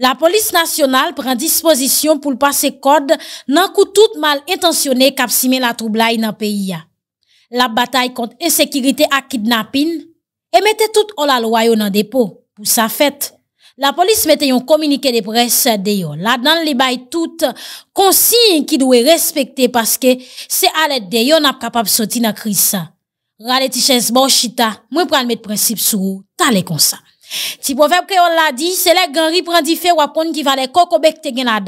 La police nationale prend disposition pour le passer code dans coup tout mal intentionné cap la trouble dans le pays. La bataille contre l'insécurité à kidnapping et toute tout la loi dans dépôt pour sa fête. La police mettait un communiqué de presse de là La li tout consigne qui doit respecter parce que c'est à l'aide de yon n'a capable sortir dans crise. Rale t bon chita, moi prends mettre principe sous, t'as les Ti proverbe l'on l'a dit, c'est les ganri prend di fait qui va les kokobek te gen la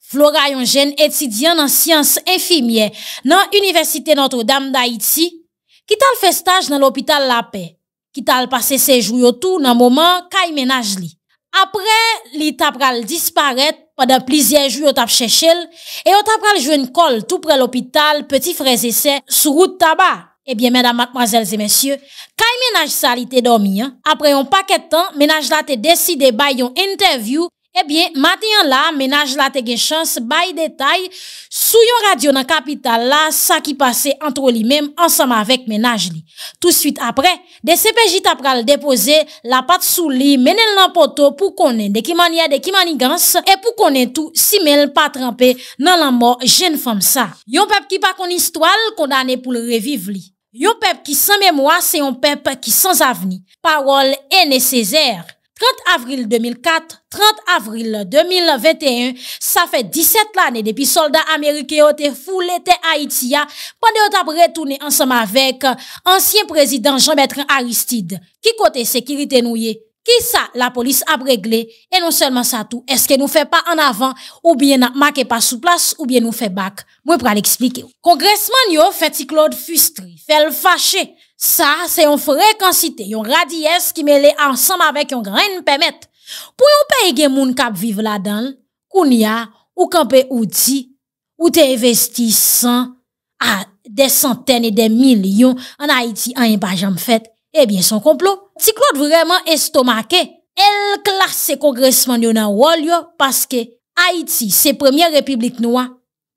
Flora yon jeune étudiant en sciences infirmières dans l'université Notre-Dame d'Haïti, qui t'a fait stage dans l'hôpital La Paix, qui a passé ses jours tout dans moment kay ménage Après, li a disparaître pendant plusieurs jours tap cherché et t'a pral jouer une colle tout près l'hôpital Petit frère et sous route tabac. Eh bien, mesdames, mademoiselles et messieurs, quand ménage salité dormi, hein. après un paquet de temps, ménage là te décidé de une interview, eh bien, matin là, ménage là te une chance bay détail sous yon radio dans capitale là, ça qui passait entre lui même ensemble avec ménage li. Tout de suite après, des CPJ a déposer la patte sous lit, menen le poteau pour qu'on de qui manière de qui et pour ait tout si n'est pas trempé dans la mort jeune femme ça. Yon peuple qui pas kon histoire condamné pour le revivre li. Yon pep qui sans mémoire, c'est un peuple qui sans avenir. Parole est nécessaire. » 30 avril 2004, 30 avril 2021, ça fait 17 que depuis soldats américains ont été foulés à pendant pendant qu'ils ont retourné ensemble avec l'ancien euh, président Jean-Bertrand Aristide. qui côté sécurité y est qui ça la police a réglé et non seulement ça tout est-ce que nous fait pas en avant ou bien n'a marqué pas sous place ou bien nous fait bac moi pour l'expliquer congressman yo fait Claude frustré fait le fâché ça c'est une fréquence yon radies qui mêlé ensemble avec un grain permettre pour un pays les moun qui vivre là-dedans a ou camper ou dit ou des investi à des centaines et des millions en Haïti en pas jamais fait eh bien, son complot. Si Claude vraiment estomaqué, elle classe congressman yon dans parce que Haïti, c'est première république noire.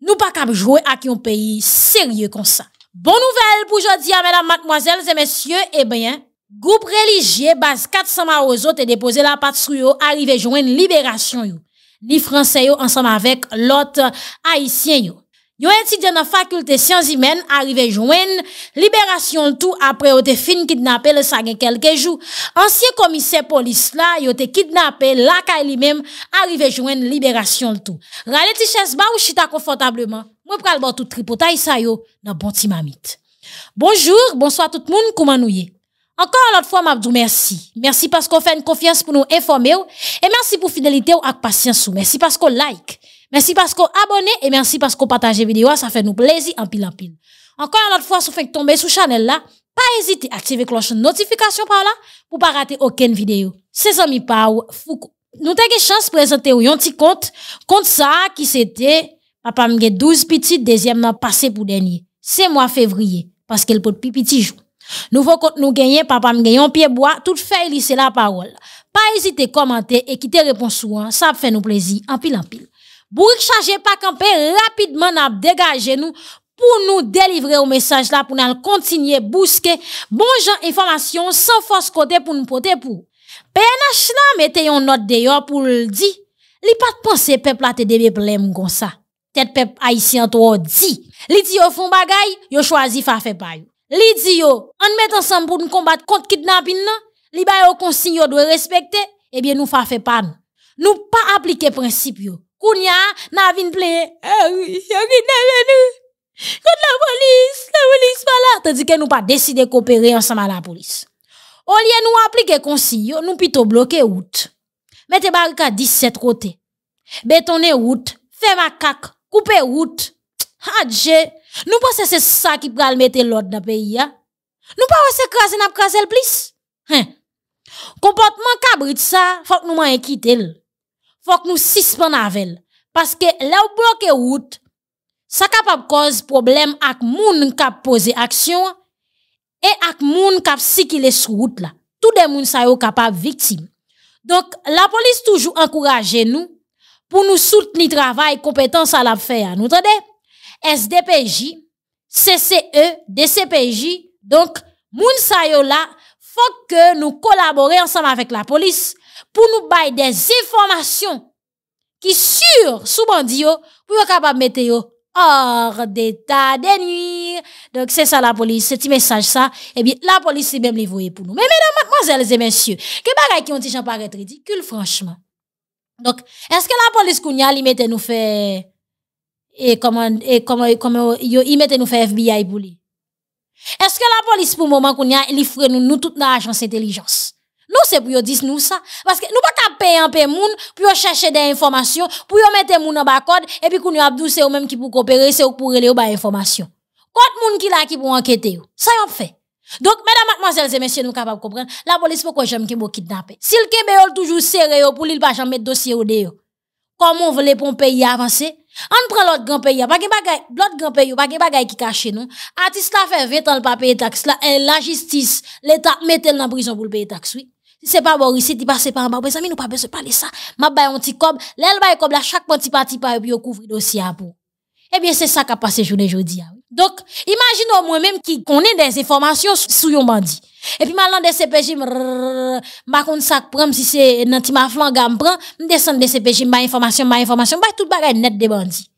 Nous pas cap jouer à un pays sérieux comme ça. Bonne nouvelle pour aujourd'hui, hein, mesdames, mademoiselles et messieurs. Eh bien, groupe religieux base 400 autres et déposé la patrouille arrivé joindre libération Les français ensemble avec l'autre haïtien Yon étudiant dans faculté sciences humaines arrivé joindre libération tout après te fin kidnappé le gen quelques jours. Ancien commissaire police là, a été kidnappé la kay même arrivé joindre libération tout. Rale ti chaise ba ou chita confortablement. Moi pral bon tout tripotaille ça yo dans bon timamite. Bonjour, bonsoir tout le monde, comment nous y encore l'autre fois, m'abdou merci. Merci parce qu'on fait une confiance pour nous informer et merci pour fidélité ou avec patience. Merci parce qu'on like. Merci parce qu'on abonnez et merci parce qu'on partage vidéo, ça fait nous plaisir en pile en pile. Encore une autre fois, si vous faites tomber sur chaîne là, pas hésiter à activer cloche de notification par là pour pas rater aucune vidéo. C'est amis Pau Foucault. Nous avons chance de présenter un petit compte, compte ça qui c'était papa m'a 12 petits, deuxième n'a passé pour dernier. C'est mois février parce qu'elle peut petit jour. Nouveau compte nous gagnons, papa m'a un pied bois, tout fait c'est la parole. Pas hésiter à commenter et quitter réponse souvent, ça fait nous plaisir en pile en pile. Pour charger, pas camper, rapidement n'a dégager nous pour nous délivrer au message là pour nous continuer à bousquer. Bonjour, information sans force côté pour nous porter pour. PNH là mettez une note d'ailleurs pour le dire. a pas de penser peuple a te des problèmes comme ça. Tête peuple haïtien trop dit. Il dit yo font il yo choisi fa fait pas. yo. Li dit yo, on met ensemble pour nous combattre contre kidnapping là. Li ba yo consigne doit respecter Eh bien nous fa fait pas nous. Nous pas appliquer principe Kounya, n'a plein. Ah eh oui, Contre eh la police, la police pas là. Tandis que nous pas décidé de coopérer ensemble à la police. Au lieu nous appliquer consigne, nous plutôt bloquer route. Mettez barricade 17 côtés. Bétonner route, faire cac, couper route. Adje, nous pensons c'est ça qui pral mettre l'ordre dans le pays. Hein? Nous pas se craser n'a craser le plus. Comportement cabrit ça, faut que nous m'en quitter faut que nous la avec parce que là où route ça capable cause problème ak qui k'ap poser action et ak moun k'ap circuler sur route là tout des moun sa yo capable victime donc la police toujours encourager nous pour nous soutenir travail compétence à la faire nous entendez SDPJ CCE DCPJ donc moun sa yo là faut que nous collaborer ensemble avec la police pour nous bailler des informations qui sur sous bandit pour être capable de mettre hors d'état de nuit. Donc, c'est ça la police, c'est un message ça. Eh bien, la police, même les voyez pour nous. Mais mesdames, mademoiselles et messieurs, que bagaille qui ont dit j'en paraît ridicule, franchement. Donc, est-ce que la police qu'on y a, nous faire et comment, et comment, comment, il nous faire FBI pour lui? Est-ce que la police pour le moment qu'on y a, il nous, nous, toute notre agence intelligence? Non, c'est pour dire nous ça. Parce que nous pas payer un peu moun pour chercher des informations, pour mettre moun en bas code, et puis qu'on abdou c'est eux-mêmes qui pour coopérer, c'est eux pour au bas information. Quand moun qui là qui pour enquêter, ça y fait. Donc, mesdames, mademoiselles et messieurs, nous capables de comprendre, la police pourquoi j'aime qui kidnapper. Si le Québec toujours serré pour il pas jamais mettre dossier au dehors. Comment voulez pour un pays avancer? On prend l'autre grand pays, pas bagay, l'autre grand pays, pas bagay qui cache nous. Artiste la fait 20 ans le pas payer taxe là, eh, la justice, l'État mette en prison pour le payer taxe, oui. Si c'est pas bon ici, tu passes par en bas. Mes amis, nous pas besoin de parler ça. Ma baye un petit cob. L'el ba cob la chaque petit parti par et puis couvre dossier à vous. Eh bien, c'est ça qui a passé journée aujourd'hui. Ah Donc, imagine moi-même qui connais des informations sur yon bandi. Et puis, maintenant, des CPJ, ma consac sac prend, si c'est, nanti ma flan gamme prend, m'descend des CPJ, ma information, ma information, bah, tout est net des bandits.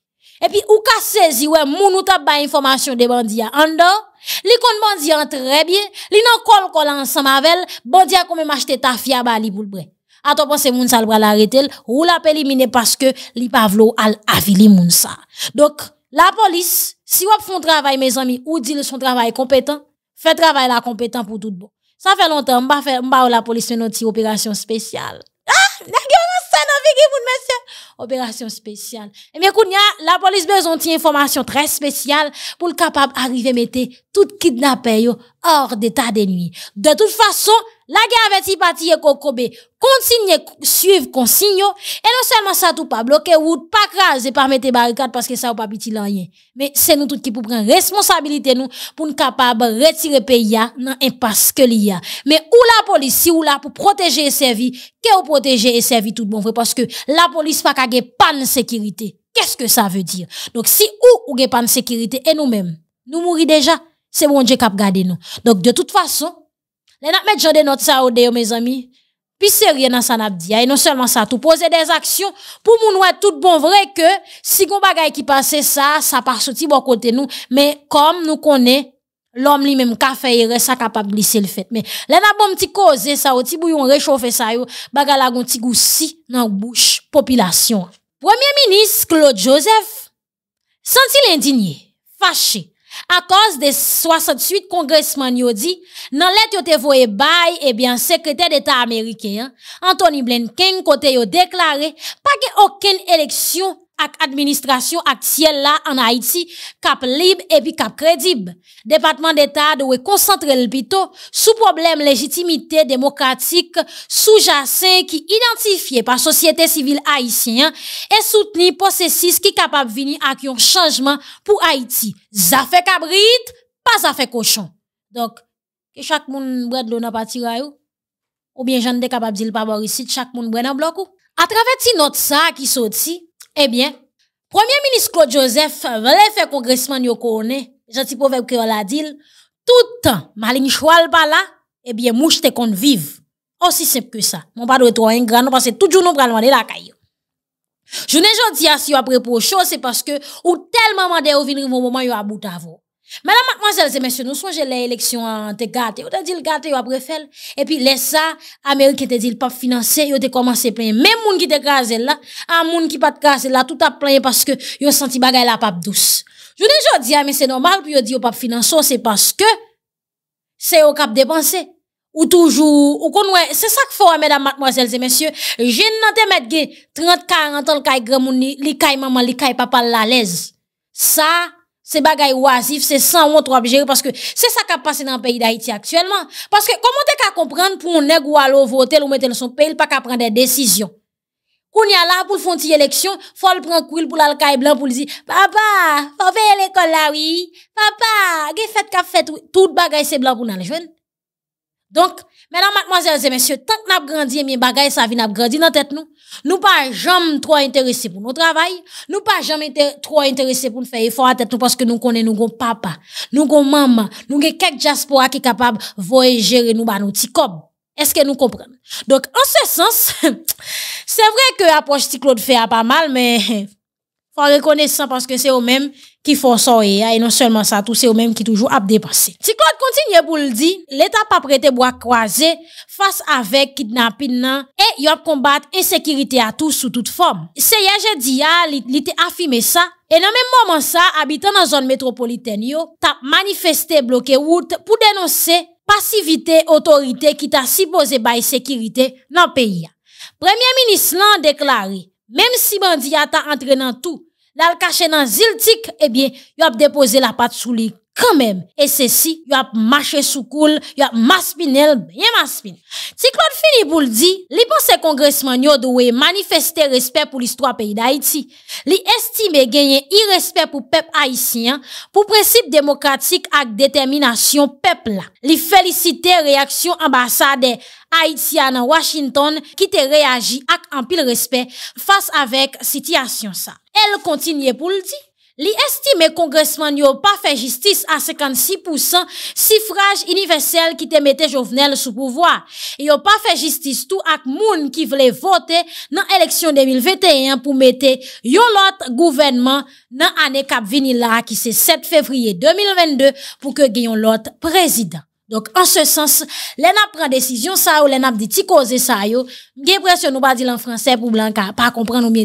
Et puis, ou ka saisi, ouais, moun ou tap ba information de bandits en dedans, Li kon bandi sont très bien, li nan kol kol ensemble avec bandi a même acheté ta fia ba li pou le Ato pense moun sa l'arrêter, l'arrêter, ou la pelimine parce que li pa al avili moun ça. Donc, la police, si wap font travail, mes amis, ou dit son travail compétent, fait travail la compétent pour tout bon. Ça fait longtemps, m'ba fait, m'ba ou la police une opération spéciale. Ah, n'a gen ça sa nan vigi moun, monsieur opération spéciale. Et eh bien, la police besoin d'une information très spéciale pour le capable arriver mettre tout kidnappé hors d'état de nuit. De toute façon, la guerre avec Tipati et Kokobe continue suivre consigne et non seulement ça tout pas bloquer ou pas craser, pas mettre barricades parce que ça n'a pas petit rien. Mais c'est nous tous qui pour prendre responsabilité nous pour nous capable retirer pays dans l'impasse. que y a. Mais où la police, si ou là pour protéger et servir, que ou protéger et servir tout bon monde parce que la police pas pa ka pas pan sécurité. Qu'est-ce que ça veut dire? Donc, si ou ou pas de sécurité et nous-mêmes, nous, nous mourir déjà, c'est bon Dieu qui a nous. Donc, de toute façon, les n'a mettre de notre ça de mes amis. Puis rien dans ça n'a ah, et non seulement ça, tout poser des actions pour nous être tout bon vrai que si gon bagay qui passait ça, ça part sorti bon côté nous, mais comme nous connaît l'homme lui-même qu'a fait ça capable de glisser le fait. Mais les n'a bon petit causer ça, petit bouillon réchauffer ça yo, bagay la gon petit goût si dans bouche population. Premier ministre Claude Joseph sentit l'indigné, fâché, à cause des 68 congressmen yo dit, dans l'être yo te voye et bien, secrétaire d'État américain, Anthony Blinken côté yo déclaré pas ge aucune élection administration actuelle là en Haïti, cap libre et puis cap crédible. Département d'État doit concentrer le pito sous problème légitimité démocratique sous-jacent qui identifié par société civile haïtienne et soutenu six qui capable venir avec un changement pour Haïti. Ça fait cabrit, pas ça fait cochon. Donc, que chaque monde boit de l'eau n'a pas tiré ou bien j'en ai capable de dire pas ici, chaque monde boit un bloc ou. À travers ces notes ça qui sortit, eh bien, Premier ministre Claude Joseph, voulait faire congressman yo j'ai gentil proverbe que la dit, tout le temps, malin choual pas là, eh bien, mouche te kon vive. Aussi simple que ça. Mon pas doit être un grand, parce que tout jour nous prenons aller la caille. Je n'ai jamais dit à si vous après pour chaud, c'est parce que, ou tellement demandé au venir mon moment, yo a bout à Madame, mademoiselles et messieurs, nous songez les élections hein, te gâté. vous te dit le gâté, ou après fait. Et puis, les ça, Amérique te dit le pas financé, ou te commencé plein. Même monde qui te casé là, un monde qui pas te là, tout a plein parce que yon senti bagay la pape douce. Je vous déjà dit, ah, mais c'est normal, puis yon dit yon pape financé, c'est parce que c'est au cap dépensé. Ou toujours, ou qu'on ouais, c'est ça qu'il faut, hein, mesdames, mademoiselles et messieurs. Je n'en te mettre 30, 40 ans, le kay grand moun, li kay maman, li kay papa, l'aise. Ça, c'est bagaille oisif, c'est sans ou objet, parce que c'est ça qui a passé dans le pays d'Haïti actuellement. Parce que, comment t'es qu'à comprendre pour un nègre ou à l'eau voter ou mettre dans son pays, il pas qu'à prendre des décisions. Qu'on y a là pour font une élection, faut le prendre pour l'alcaille blanc pour lui dire, papa, faut faire l'école là, oui. Papa, qu'est-ce qu'a fait, tout bagaille c'est blanc pour les jeunes. Donc, Mesdames, mademoiselles et messieurs, tant que nous grandi, mes eh bagages, ça vient grandi dans tête nous. Nous pas jamais trop intéressés pour notre travail. Nous pas jamais trop intéressés pour nous faire effort à tête nous parce que nous connaissons nos papas, papa, nous gon maman, nous avons quelques diasporas qui capable voyager nous ba nous petits Est-ce que nous comprenons? Donc, en ce sens, c'est vrai que approche Claude fait pas mal, mais faut reconnaître ça parce que c'est au même qui font ça ah, et non seulement ça, tout c'est même qui qui toujours à Si Si Claude continue pour le dire, l'État pas bo croisé face face kidnapping kidnapin nan, et yo ap kombat à a sous toutes tout toute forme. ya je dit ah, il a affirmé ça et dans même même ça la zone zone métropolitaine zone métropolitaine yo, tap manifesté bloqué route pour dénoncer passivité autorité qui ta supposé baye sécurité dans le pays. Premier ministre l'a déclaré, même si bandi a ta entre tout là le cachet dans ziltik eh bien il a déposé la patte sous les quand même. Et ceci, il a marché sous coule, il a maspinel, bien maspin. Si Claude fini pour le dire, les pensées congressman yo manifester respect pour l'histoire pays d'Haïti. Li estime gagner irrespect pour peuple haïtien, pour principe démocratique et détermination peuple là. Li félicite réaction ambassade haïtienne à Washington qui te réagi avec un pile respect face avec situation ça. Elle continue pour le dire. Li estime kongresman n'ont pas fait justice à 56% suffrage universel qui te mette jovenel sous pouvoir. Yo pas fait justice tout ak moun qui voulait voter dans l'élection 2021 pour mettre yon lot gouvernement dans ane kap vinila qui c'est 7 février 2022 pour que gen yon lot donc, en ce sens, les n'a prend décision ça ou les n'a dit ti cause ça yo, j'ai pression nous pas dire en français pour Blanca, pas comprendre ou bien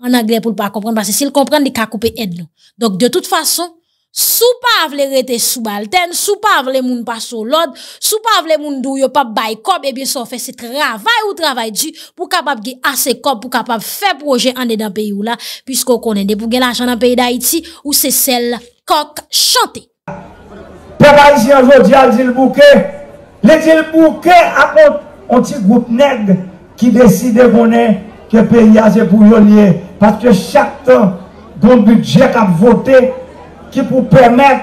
en anglais pour pas comprendre parce que s'il comprend, il ka couper aide nous. Donc, de toute façon, sous pas vle rete ne sous pas vle moun pas vous l'ordre, sous pas vle moun dou yo pas bay et eh bien ça fait c'est travail ou travail du pour capable gagner assez cob pour capable faire projet en dedans pays ou là, puisqu'on connaît des pour l'argent dans pays d'Haïti ou c'est celle coque chantée. Peuple haïtien, aujourd'hui, a dit le bouquet. Les dit le bouquet, un petit groupe nègre qui décide de que le pays pour Parce que chaque temps, un budget qui a voté qui pour permettre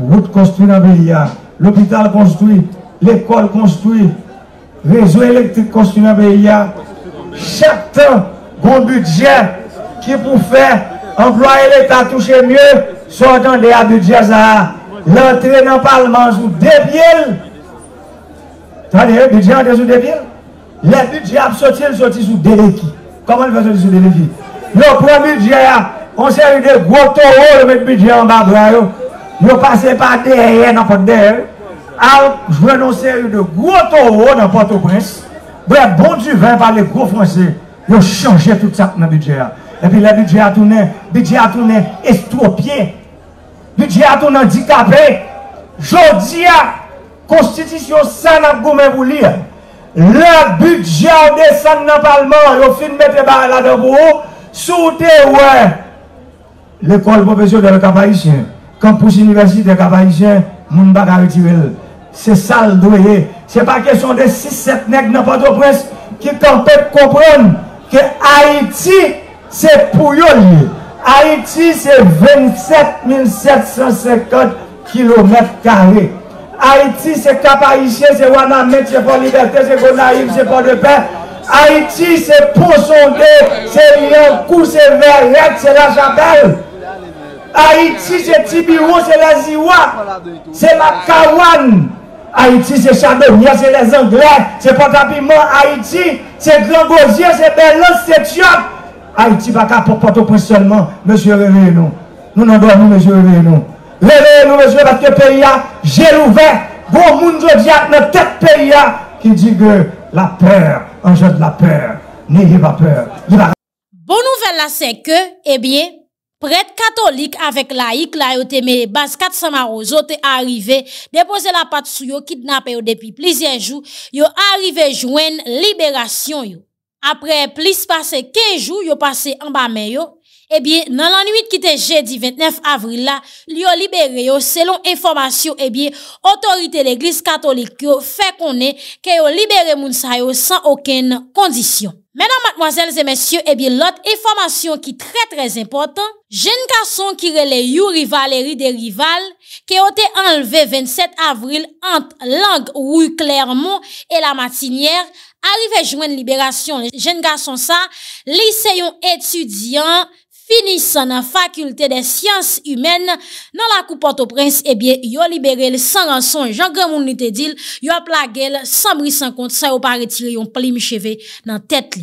route construite dans le pays, hein. l'hôpital construit, l'école construite, réseau électrique construit dans le pays. Hein. Chaque temps, un budget qui pour faire employer l'État toucher mieux, dans les budgets à hein l'entrée dans le Parlement sous deux pieds. Attendez, le budget entre sous deux pieds. Le budget a sorti, il sorti sous deux équipes. Comment il va sortir sous deux équipes Le premier budget, on s'est des gros taureaux, avec mettre budget en bas, ils ne passent pas derrière, n'importe derrière. Alors, je vais série de gros taureaux dans Port-au-Prince. Bref, bon du vin par les gros français. Ils ont changé tout ça dans le budget. Et puis le budget a tourné, le budget a tourné, estropié, Bidja tou nan dikapè Jodi a Konstitisyon san ap gome boulir La bidja ou desan nan palman Yo fin mette bare la devou Sou te wè L'ekol profesyon de l'Kapayishen Kampous Université Kapayishen Moun baka rituel Se sal doye Se pa kesyon de 6-7 nek nan pato pres Ki kan pek kopren Ke Haiti se pouyoye Haïti, c'est 27 750 km Haïti, c'est Cap Haïtien, c'est Wanamet, c'est pour Liberté, c'est Gonaïve, c'est pour le Paix. Haïti, c'est Ponsondé, c'est Lyon, c'est Verrette, c'est La Chapelle. Haïti, c'est Tibiro, c'est la Ziwa, c'est la Kawane. Haïti, c'est Chardonnay, c'est les Anglais, c'est Patapiment. Haïti, c'est Grand Gosier, c'est Belos, c'est Tiop. Ha iti baka pou pato pou selman, Monsieure, lè lè nou. Nou nan do, monsieure, lè lè nou. Lè lè nou, monsieure, batte pey ya, jè lou vè, gwo moun jè diak, nè tet pey ya, ki di gè la pèr, an jèd la pèr, ni jè va pèr. Bon nouvel la se ke, e bie, prèd katolik avèk laik, la yo teme bas kat samarou, zo te arive, depose la pat sou yo, kidnap yo depi plizien jou, yo arive jouen, liberasyon yo. après plus de 15 jours, yo passé en bas Eh bien, dans la nuit qui était jeudi 29 avril là, li libéré selon information eh bien, autorité l'église catholique yo fait est que libéré moun sans aucune condition. Mesdames, mademoiselles et messieurs, eh bien, l'autre information qui est très très importante, jeune garçon qui relève Yuri Valérie des rivales, qui a été enlevé 27 avril entre Langue, Rue Clermont et la Matinière, Arrive la libération, jeune garçon ça, lycéen étudiant finissant dans la faculté des sciences humaines dans la coupe Port-au-Prince, eh bien, yo libéré sans rançon. Jean Grand nous dit, a plagué sans bris sans compte, ça pas pas retiré une plime cheve dans tête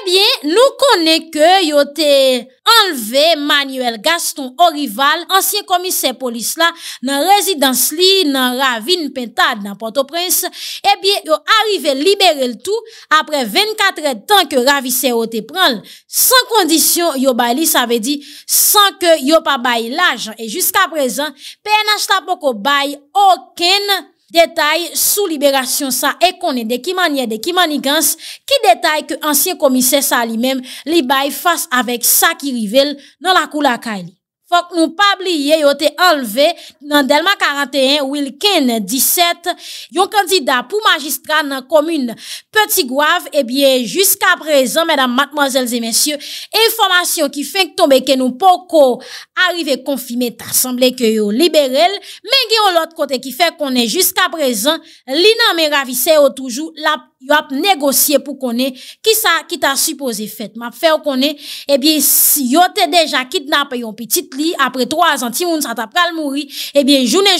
eh bien, nous connaissons que yo été enlevé, Manuel Gaston Orival, police là, dans la, résidence résidence li, ravine pentade dans Port-au-Prince. Eh bien, yo arrivé libérer le tout après 24 heures temps ravise que te Sans sans il yo bay li, ça veut dire sans qu'il yo pas bay l'argent. Et jusqu'à présent, PNH la pas bay aucun détail sous libération ça et qu'on est de qui manière de qui manigance qui détaille que ancien commissaire ça lui-même li face avec ça qui révèle dans la cour à caille que pas oublier oublier yo été enlevés dans Delma 41, Wilken 17, candidat pour magistrat dans la commune Petit Gouave, eh bien, jusqu'à présent, mesdames, mademoiselles et messieurs, information qui fait tomber que nous poko arrive confirmé t'assemblé que yo liberel, mais gen l'autre côté qui fait qu'on est jusqu'à présent, li nan mè toujours la yo a négocié pour connaître qui ça qui t'a supposé fait m'a fait ait... eh bien si yo t'es déjà kidnappé yon petite lit après trois ans ti moun ça t'a pral eh bien journée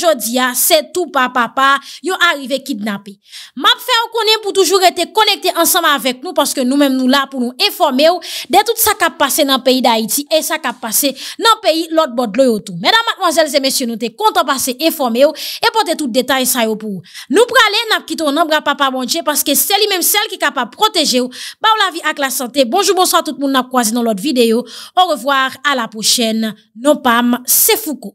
c'est tout Papa... papa yo arrivé kidnappé m'a fait ait... pour toujours être connecté ensemble avec nous parce que nous mêmes nous là pour nous informer de tout ça qui a passé dans le pays d'Haïti et ça qui a passé dans le pays l'autre bord de tout mesdames mademoiselles et messieurs nous t'es content passer informer et porter tout détail ça pour nous pour aller n'a quitter papa bon parce que c'est lui-même celle qui est capable de protéger vous. Bah, la vie avec la santé. Bonjour, bonsoir tout le monde, n'a croisé dans l'autre vidéo. Au revoir, à la prochaine. Non, Pam, c'est Foucault.